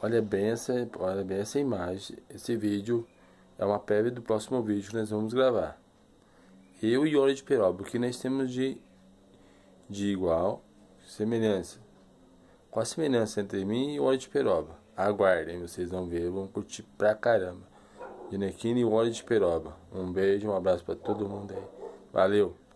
Olha bem essa, olha bem essa imagem, esse vídeo é uma prévia do próximo vídeo que nós vamos gravar. Eu e Olho de Peroba, o que nós temos de, de igual, semelhança. Qual a semelhança entre mim e o de Peroba? Aguardem, vocês vão ver, vão curtir pra caramba. Ginequine e Olho de Peroba. Um beijo, um abraço pra todo mundo aí. Valeu!